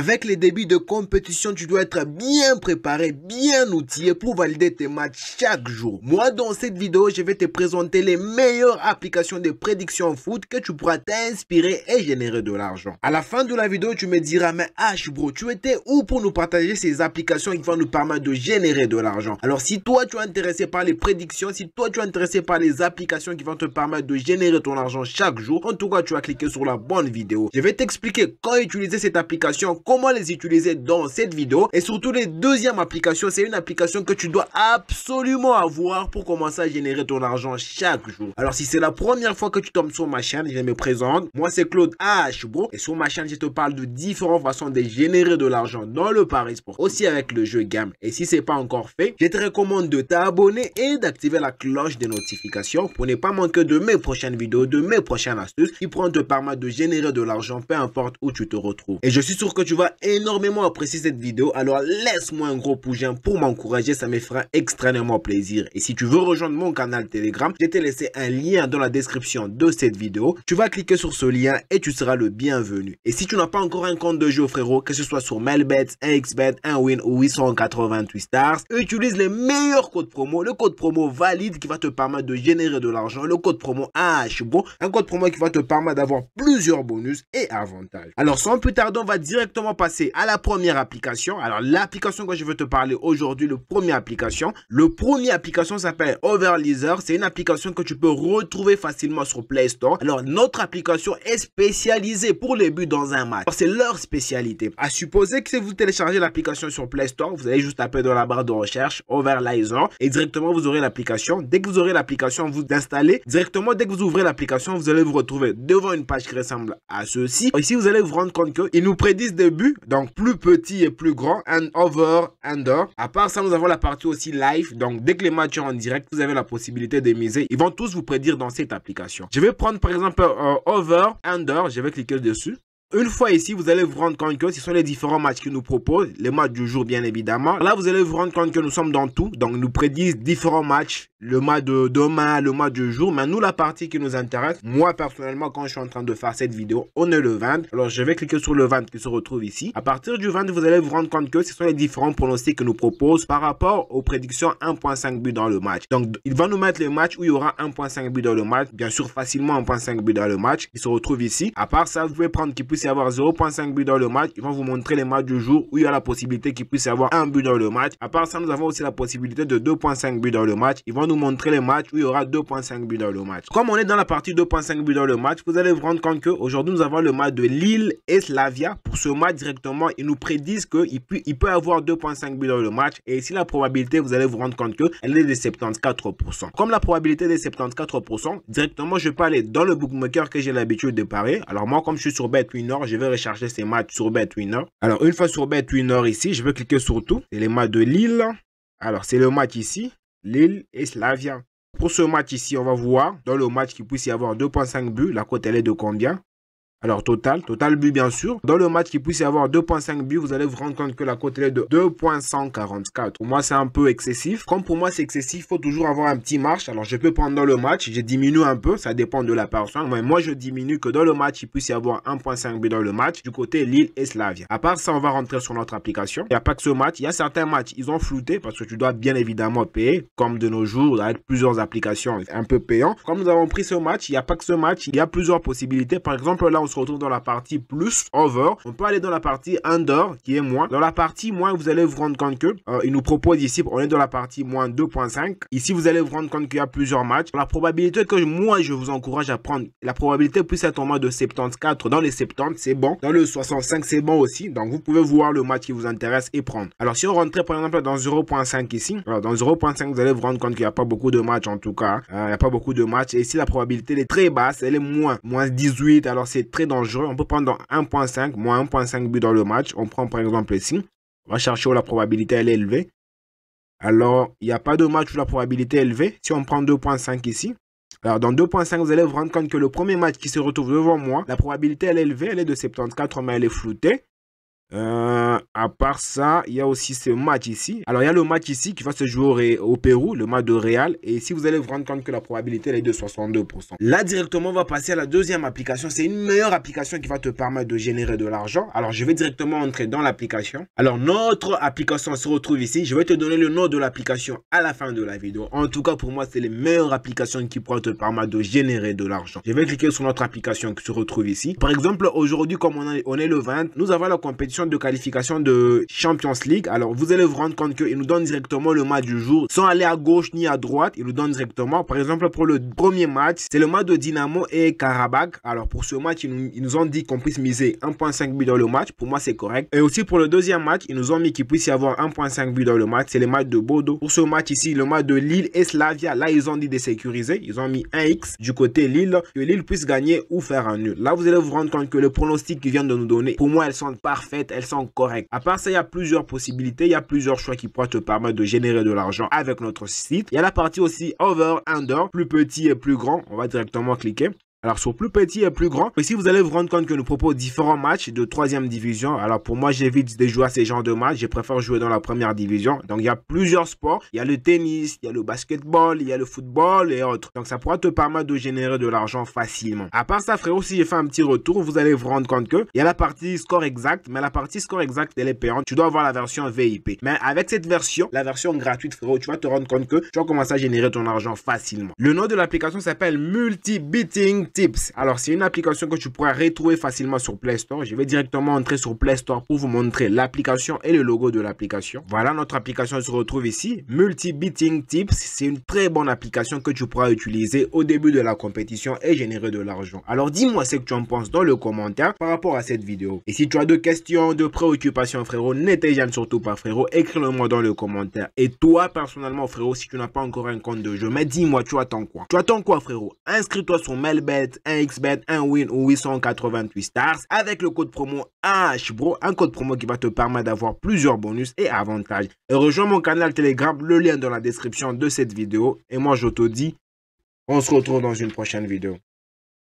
Avec les débuts de compétition, tu dois être bien préparé, bien outillé pour valider tes matchs chaque jour. Moi, dans cette vidéo, je vais te présenter les meilleures applications de prédiction foot que tu pourras t'inspirer et générer de l'argent. À la fin de la vidéo, tu me diras, mais H bro, tu étais où pour nous partager ces applications qui vont nous permettre de générer de l'argent Alors, si toi, tu es intéressé par les prédictions, si toi, tu es intéressé par les applications qui vont te permettre de générer ton argent chaque jour, en tout cas, tu vas cliquer sur la bonne vidéo. Je vais t'expliquer quand utiliser cette application, comment les utiliser dans cette vidéo. Et surtout, les deuxièmes applications, c'est une application que tu dois absolument avoir pour commencer à générer ton argent chaque jour. Alors, si c'est la première fois que tu tombes sur ma chaîne, je me présente. Moi, c'est Claude H. Et sur ma chaîne, je te parle de différentes façons de générer de l'argent dans le Paris Sport, aussi avec le jeu game Et si c'est pas encore fait, je te recommande de t'abonner et d'activer la cloche des notifications pour ne pas manquer de mes prochaines vidéos, de mes prochaines astuces qui pourront te permettre de générer de l'argent, peu importe où tu te retrouves. Et je suis sûr que tu vas vas énormément apprécier cette vidéo, alors laisse-moi un gros pouce pour m'encourager, ça me fera extrêmement plaisir. Et si tu veux rejoindre mon canal Telegram, j'ai t'ai laissé un lien dans la description de cette vidéo. Tu vas cliquer sur ce lien et tu seras le bienvenu. Et si tu n'as pas encore un compte de jeu frérot, que ce soit sur un XBet, un win ou 888 Stars, utilise les meilleurs codes promo, le code promo valide qui va te permettre de générer de l'argent, le code promo bon un code promo qui va te permettre d'avoir plusieurs bonus et avantages. Alors sans plus tarder, on va directement passer à la première application. Alors, l'application que je veux te parler aujourd'hui, le premier application. Le premier application s'appelle Overleaser. C'est une application que tu peux retrouver facilement sur Play Store. Alors, notre application est spécialisée pour les buts dans un match. C'est leur spécialité. À supposer que si vous téléchargez l'application sur Play Store, vous allez juste taper dans la barre de recherche Overleaser et directement vous aurez l'application. Dès que vous aurez l'application, vous installez. Directement, dès que vous ouvrez l'application, vous allez vous retrouver devant une page qui ressemble à ceci. Ici, vous allez vous rendre compte qu'ils nous prédisent des donc plus petit et plus grand, and over, under. À part ça, nous avons la partie aussi live, donc dès que les matchs sont en direct, vous avez la possibilité de miser. Ils vont tous vous prédire dans cette application. Je vais prendre par exemple euh, over, under, je vais cliquer dessus. Une fois ici, vous allez vous rendre compte que ce sont les différents matchs qui nous proposent, les matchs du jour bien évidemment. Là, vous allez vous rendre compte que nous sommes dans tout, donc nous prédisent différents matchs, le match de demain, le match du jour, mais nous, la partie qui nous intéresse, moi personnellement, quand je suis en train de faire cette vidéo, on est le 20, alors je vais cliquer sur le 20 qui se retrouve ici. À partir du 20, vous allez vous rendre compte que ce sont les différents pronostics que nous proposent par rapport aux prédictions 1.5 but dans le match. Donc, il va nous mettre les matchs où il y aura 1.5 but dans le match, bien sûr facilement 1.5 but dans le match, Il se retrouve ici. À part ça, vous pouvez prendre qui plus avoir 0.5 but dans le match. Ils vont vous montrer les matchs du jour où il y a la possibilité qu'il puisse avoir un but dans le match. À part ça, nous avons aussi la possibilité de 2.5 buts dans le match. Ils vont nous montrer les matchs où il y aura 2.5 buts dans le match. Comme on est dans la partie 2.5 buts dans le match, vous allez vous rendre compte qu'aujourd'hui, nous avons le match de Lille et Slavia. Pour ce match directement, ils nous prédisent qu'il peut, il peut avoir 2.5 buts dans le match. Et ici, la probabilité, vous allez vous rendre compte qu'elle est de 74%. Comme la probabilité est de 74%, directement, je peux aller dans le bookmaker que j'ai l'habitude de parer. Alors moi, comme je suis sur Betwin je vais recharger ces matchs sur BetWinner. Alors, une fois sur BetWinner ici, je vais cliquer sur tout. C'est les matchs de Lille. Alors, c'est le match ici, Lille et Slavia. Pour ce match ici, on va voir dans le match qu'il puisse y avoir 2.5 buts. La cote, elle est de combien alors total, total but bien sûr. Dans le match qui puisse y avoir 2.5 buts, vous allez vous rendre compte que la cote est de 2.144. Pour moi c'est un peu excessif. Comme pour moi c'est excessif, il faut toujours avoir un petit marche. Alors je peux prendre dans le match, je diminue un peu, ça dépend de la personne. Mais moi je diminue que dans le match, il puisse y avoir 1.5 buts dans le match du côté Lille et Slavia. À part ça, on va rentrer sur notre application. Il n'y a pas que ce match, il y a certains matchs, ils ont flouté parce que tu dois bien évidemment payer. Comme de nos jours, avec plusieurs applications un peu payant. Comme nous avons pris ce match, il n'y a pas que ce match, il y a plusieurs possibilités. Par exemple là, on se retrouve dans la partie plus, over. On peut aller dans la partie under, qui est moins. Dans la partie moins, vous allez vous rendre compte que, euh, il nous propose ici, on est dans la partie moins 2.5. Ici, vous allez vous rendre compte qu'il y a plusieurs matchs. La probabilité que moi, je vous encourage à prendre, la probabilité plus être en moins de 74. Dans les 70, c'est bon. Dans le 65, c'est bon aussi. Donc, vous pouvez voir le match qui vous intéresse et prendre. Alors, si on rentrait, par exemple, dans 0.5 ici, alors dans 0.5, vous allez vous rendre compte qu'il n'y a pas beaucoup de matchs, en tout cas. Hein. il n'y a pas beaucoup de matchs. Et ici, la probabilité, est très basse. Elle est moins, moins 18. Alors, c'est dangereux. On peut prendre 1.5, moins 1.5 but dans le match. On prend par exemple ici. On va chercher où la probabilité elle est élevée. Alors, il n'y a pas de match où la probabilité est élevée. Si on prend 2.5 ici, alors dans 2.5, vous allez vous rendre compte que le premier match qui se retrouve devant moi, la probabilité elle est élevée, elle est de 74, mais elle est floutée. Euh, à part ça, il y a aussi ce match ici. Alors, il y a le match ici qui va se jouer au, Pérou, le match de Real. Et si vous allez vous rendre compte que la probabilité, elle est de 62%. Là, directement, on va passer à la deuxième application. C'est une meilleure application qui va te permettre de générer de l'argent. Alors, je vais directement entrer dans l'application. Alors, notre application se retrouve ici. Je vais te donner le nom de l'application à la fin de la vidéo. En tout cas, pour moi, c'est les meilleures applications qui pourront te permettre de générer de l'argent. Je vais cliquer sur notre application qui se retrouve ici. Par exemple, aujourd'hui, comme on on est le 20, nous avons la compétition de qualification de Champions League. Alors, vous allez vous rendre compte Qu'ils nous donnent directement le match du jour sans aller à gauche ni à droite. Ils nous donnent directement, par exemple, pour le premier match, c'est le match de Dynamo et Karabakh. Alors, pour ce match, ils nous, ont dit qu'on puisse miser 1.5 but dans le match. Pour moi, c'est correct. Et aussi pour le deuxième match, ils nous ont mis qu'il puisse y avoir 1.5 but dans le match. C'est le match de Bodo. Pour ce match ici, le match de Lille et Slavia, là, ils ont dit de sécuriser. Ils ont mis 1x du côté Lille, que Lille puisse gagner ou faire un nul. Là, vous allez vous rendre compte que le pronostic qu'ils viennent de nous donner, pour moi, elles sont parfaites elles sont correctes. À part ça, il y a plusieurs possibilités, il y a plusieurs choix qui pourraient te permettre de générer de l'argent avec notre site. Il y a la partie aussi over, under, plus petit et plus grand. On va directement cliquer. Alors sur plus petit et plus grand, si vous allez vous rendre compte que nous proposons différents matchs de troisième division. Alors pour moi, j'évite de jouer à ces genres de matchs. Je préfère jouer dans la première division. Donc il y a plusieurs sports. Il y a le tennis, il y a le basketball, il y a le football et autres. Donc ça pourra te permettre de générer de l'argent facilement. À part ça, frérot, si j'ai fait un petit retour, vous allez vous rendre compte que il y a la partie score exact, mais la partie score exact, elle est payante. Tu dois avoir la version VIP. Mais avec cette version, la version gratuite, frérot, tu vas te rendre compte que tu vas commencer à générer ton argent facilement. Le nom de l'application s'appelle Multi-Beating Tips. Alors, c'est une application que tu pourras retrouver facilement sur Play Store. Je vais directement entrer sur Play Store pour vous montrer l'application et le logo de l'application. Voilà, notre application se retrouve ici. Multi-Beating Tips, c'est une très bonne application que tu pourras utiliser au début de la compétition et générer de l'argent. Alors, dis-moi ce que tu en penses dans le commentaire par rapport à cette vidéo. Et si tu as de questions, de préoccupations, frérot, n'étais jamais surtout pas, frérot, écris-le-moi dans le commentaire. Et toi, personnellement, frérot, si tu n'as pas encore un compte de jeu, mais dis-moi, tu attends quoi Tu attends quoi, frérot Inscris-toi sur melbe un bet un xbet un win ou 888 stars avec le code promo bro un code promo qui va te permettre d'avoir plusieurs bonus et avantages. Et rejoins mon canal Telegram, le lien dans la description de cette vidéo. Et moi, je te dis, on se retrouve dans une prochaine vidéo.